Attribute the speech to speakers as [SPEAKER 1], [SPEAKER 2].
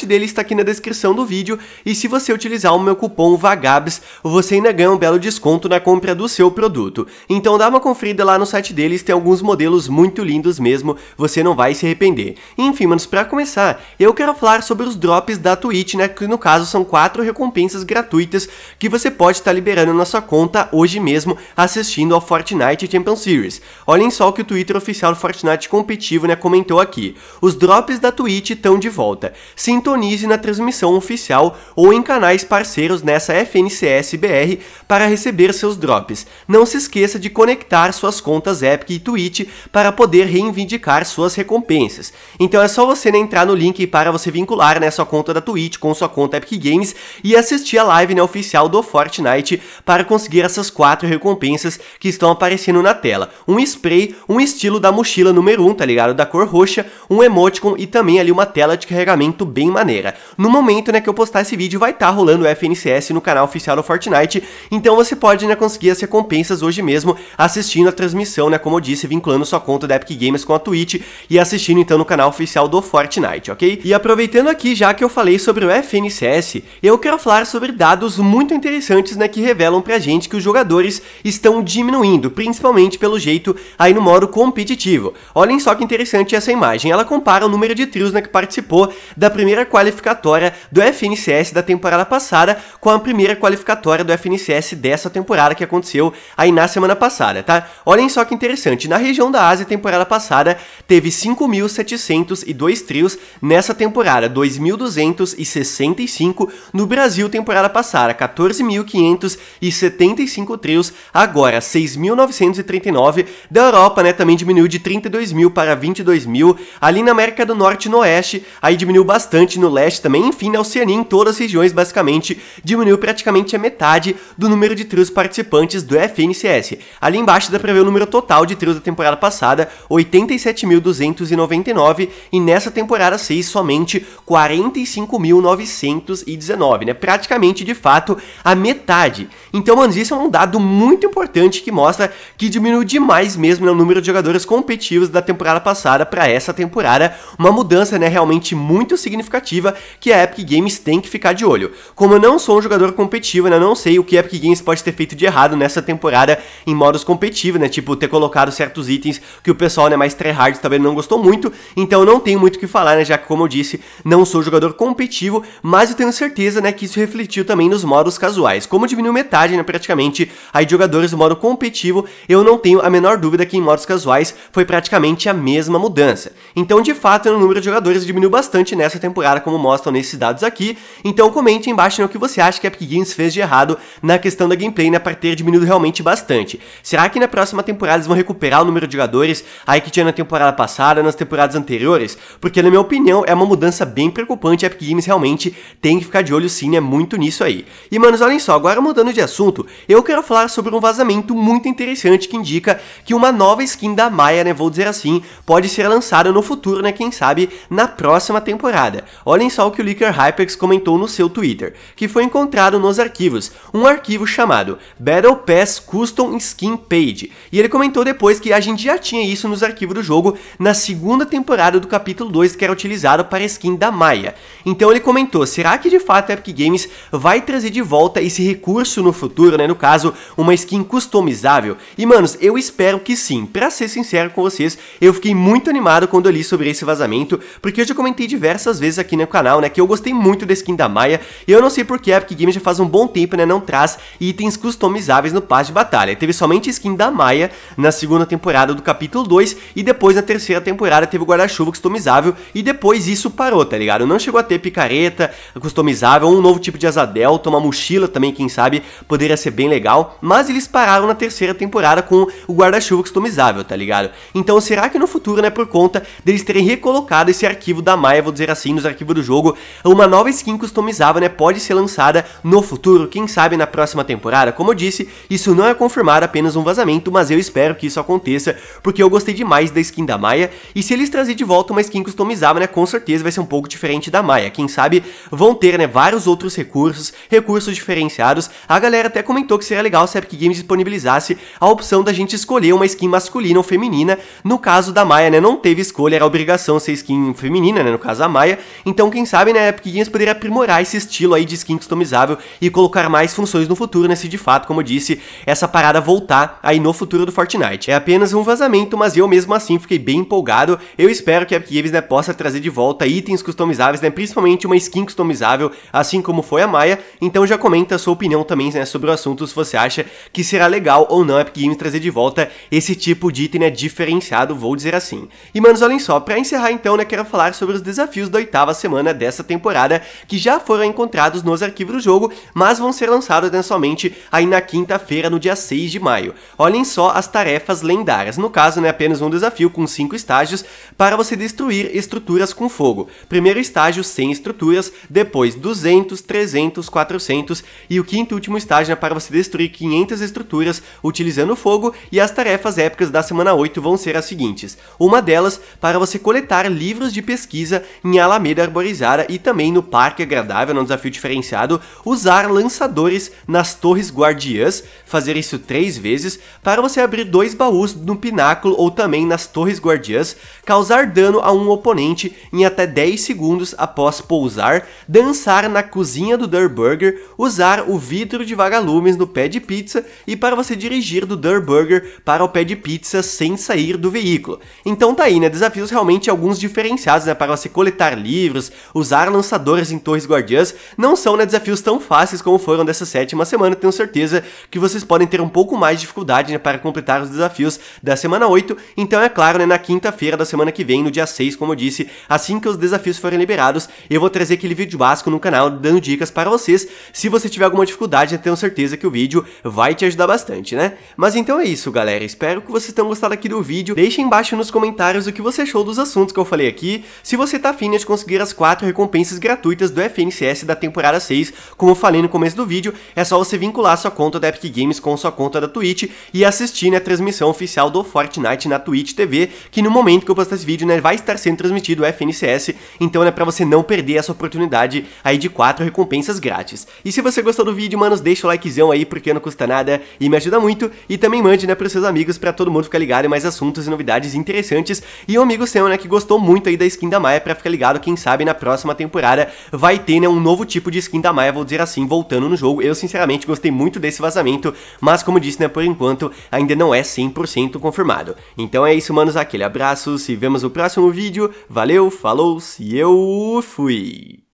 [SPEAKER 1] site dele está aqui na descrição do vídeo e se você utilizar o meu cupom VAGABS, você ainda ganha um belo desconto na compra do seu produto. Então dá uma conferida lá no site deles, tem alguns modelos muito lindos mesmo, você não vai se arrepender. Enfim, manos, para começar, eu quero falar sobre os drops da Twitch, né, que no caso são quatro recompensas gratuitas que você pode estar tá liberando na sua conta hoje mesmo assistindo ao Fortnite Champion Series. Olhem só o que o Twitter oficial Fortnite competitivo, né, comentou aqui. Os drops da Twitch estão de volta. Sinto sintonize na transmissão oficial ou em canais parceiros nessa FNCS BR para receber seus drops. Não se esqueça de conectar suas contas Epic e Twitch para poder reivindicar suas recompensas. Então é só você né, entrar no link para você vincular né, sua conta da Twitch com sua conta Epic Games e assistir a live né, oficial do Fortnite para conseguir essas quatro recompensas que estão aparecendo na tela. Um spray, um estilo da mochila número 1, um, tá ligado? Da cor roxa, um emoticon e também ali uma tela de carregamento bem maneira. No momento né, que eu postar esse vídeo, vai estar tá rolando o FNCS no canal oficial do Fortnite, então você pode né, conseguir as recompensas hoje mesmo assistindo a transmissão, né, como eu disse, vinculando sua conta da Epic Games com a Twitch e assistindo então no canal oficial do Fortnite, ok? E aproveitando aqui, já que eu falei sobre o FNCS, eu quero falar sobre dados muito interessantes né, que revelam pra gente que os jogadores estão diminuindo, principalmente pelo jeito aí no modo competitivo. Olhem só que interessante essa imagem, ela compara o número de trios né, que participou da primeira qualificatória do FNCS da temporada passada com a primeira qualificatória do FNCS dessa temporada que aconteceu aí na semana passada, tá? Olhem só que interessante, na região da Ásia, temporada passada, teve 5.702 trios nessa temporada, 2.265 no Brasil, temporada passada, 14.575 trios, agora 6.939 da Europa, né, também diminuiu de 32 mil para 22 mil, ali na América do Norte e no Oeste, aí diminuiu bastante, no leste também, enfim, na né, Oceania, em todas as regiões, basicamente, diminuiu praticamente a metade do número de trios participantes do FNCS. Ali embaixo dá pra ver o número total de trios da temporada passada, 87.299, e nessa temporada 6 somente 45.919, né? Praticamente, de fato, a metade. Então, mano, isso é um dado muito importante que mostra que diminuiu demais mesmo né, o número de jogadores competitivos da temporada passada para essa temporada. Uma mudança, né, realmente muito significativa que a Epic Games tem que ficar de olho. Como eu não sou um jogador competitivo, né, não sei o que a Epic Games pode ter feito de errado nessa temporada em modos competitivos, né, tipo ter colocado certos itens que o pessoal né, mais tryhard também não gostou muito, então eu não tenho muito o que falar, né, já que como eu disse, não sou jogador competitivo, mas eu tenho certeza né, que isso refletiu também nos modos casuais. Como diminuiu metade, né, praticamente, aí de jogadores do modo competitivo, eu não tenho a menor dúvida que em modos casuais foi praticamente a mesma mudança. Então, de fato, o número de jogadores diminuiu bastante nessa temporada como mostram nesses dados aqui. Então comente embaixo né, o que você acha que a Epic Games fez de errado na questão da gameplay, né, para ter diminuído realmente bastante. Será que na próxima temporada eles vão recuperar o número de jogadores aí que tinha na temporada passada, nas temporadas anteriores? Porque na minha opinião é uma mudança bem preocupante, a Epic Games realmente tem que ficar de olho sim, né, muito nisso aí. E manos, olhem só, agora mudando de assunto, eu quero falar sobre um vazamento muito interessante que indica que uma nova skin da Maia, né, vou dizer assim, pode ser lançada no futuro, né, quem sabe na próxima temporada. Olhem só o que o Licker Hypex comentou no seu Twitter, que foi encontrado nos arquivos, um arquivo chamado Battle Pass Custom Skin Page, e ele comentou depois que a gente já tinha isso nos arquivos do jogo na segunda temporada do capítulo 2 que era utilizado para a skin da Maia. Então ele comentou, será que de fato a Epic Games vai trazer de volta esse recurso no futuro, né, no caso, uma skin customizável? E manos, eu espero que sim, pra ser sincero com vocês, eu fiquei muito animado quando eu li sobre esse vazamento, porque eu já comentei diversas vezes aqui aqui no canal, né, que eu gostei muito da skin da Maia, e eu não sei é porque a Epic Games já faz um bom tempo, né, não traz itens customizáveis no passe de batalha. Teve somente skin da Maia na segunda temporada do capítulo 2, e depois na terceira temporada teve o guarda-chuva customizável, e depois isso parou, tá ligado? Não chegou a ter picareta customizável, um novo tipo de asa delta, uma mochila também, quem sabe, poderia ser bem legal, mas eles pararam na terceira temporada com o guarda-chuva customizável, tá ligado? Então será que no futuro, né, por conta deles terem recolocado esse arquivo da Maia, vou dizer assim, nos arquivos arquivo do jogo, uma nova skin customizada né, pode ser lançada no futuro, quem sabe na próxima temporada. Como eu disse, isso não é confirmado, apenas um vazamento, mas eu espero que isso aconteça, porque eu gostei demais da skin da Maia, e se eles trazer de volta uma skin customizada né, com certeza vai ser um pouco diferente da Maia. Quem sabe vão ter né, vários outros recursos, recursos diferenciados. A galera até comentou que seria legal se a Epic Games disponibilizasse a opção da gente escolher uma skin masculina ou feminina. No caso da Maia, né, não teve escolha, era obrigação ser skin feminina, né, no caso da Maia. Então, quem sabe, né, Epic Games poderia aprimorar esse estilo aí de skin customizável e colocar mais funções no futuro, né, se de fato, como eu disse, essa parada voltar aí no futuro do Fortnite. É apenas um vazamento, mas eu mesmo assim fiquei bem empolgado. Eu espero que a Epic Games, né, possa trazer de volta itens customizáveis, né, principalmente uma skin customizável, assim como foi a Maia. Então já comenta a sua opinião também, né, sobre o assunto, se você acha que será legal ou não a Epic Games trazer de volta esse tipo de item, né, diferenciado, vou dizer assim. E, manos, olhem só, pra encerrar então, né, quero falar sobre os desafios da oitava semana dessa temporada, que já foram encontrados nos arquivos do jogo, mas vão ser lançados né, somente aí na quinta-feira, no dia 6 de maio. Olhem só as tarefas lendárias. No caso, né, apenas um desafio com cinco estágios para você destruir estruturas com fogo. Primeiro estágio 100 estruturas, depois 200, 300, 400 e o quinto e último estágio é para você destruir 500 estruturas utilizando fogo e as tarefas épicas da semana 8 vão ser as seguintes. Uma delas para você coletar livros de pesquisa em Alameda Arborizada e também no Parque Agradável, no né, desafio diferenciado, usar lançadores nas torres guardiãs, fazer isso três vezes, para você abrir dois baús no pináculo ou também nas torres guardiãs, causar dano a um oponente em até 10 segundos após pousar, dançar na cozinha do Burger usar o vidro de vagalumes no pé de pizza e para você dirigir do Burger para o pé de pizza sem sair do veículo. Então tá aí, né? Desafios realmente alguns diferenciados, né? Para você coletar livros, usar lançadores em torres guardiãs não são né, desafios tão fáceis como foram dessa sétima semana, tenho certeza que vocês podem ter um pouco mais de dificuldade né, para completar os desafios da semana 8, então é claro, né, na quinta-feira da semana que vem, no dia 6, como eu disse, assim que os desafios forem liberados, eu vou trazer aquele vídeo básico no canal dando dicas para vocês, se você tiver alguma dificuldade, tenho certeza que o vídeo vai te ajudar bastante, né? Mas então é isso, galera, espero que vocês tenham gostado aqui do vídeo, deixem embaixo nos comentários o que você achou dos assuntos que eu falei aqui, se você tá afim né, de conseguir as as quatro recompensas gratuitas do FNCS da temporada 6. Como eu falei no começo do vídeo, é só você vincular sua conta da Epic Games com sua conta da Twitch e assistir na né, a transmissão oficial do Fortnite na Twitch TV, que no momento que eu postar esse vídeo né, vai estar sendo transmitido o FNCS, então é né, para você não perder essa oportunidade aí de quatro recompensas grátis. E se você gostou do vídeo, manos, deixa o likezão aí porque não custa nada e me ajuda muito e também mande né, pros seus amigos para todo mundo ficar ligado em mais assuntos e novidades interessantes e um amigo seu né, que gostou muito aí da skin da Maia para ficar ligado, quem sabe sabe, na próxima temporada vai ter né, um novo tipo de skin da Maia, vou dizer assim, voltando no jogo. Eu, sinceramente, gostei muito desse vazamento, mas como disse, né, por enquanto, ainda não é 100% confirmado. Então é isso, manos, aquele abraço, se vemos no próximo vídeo, valeu, falou, se eu fui!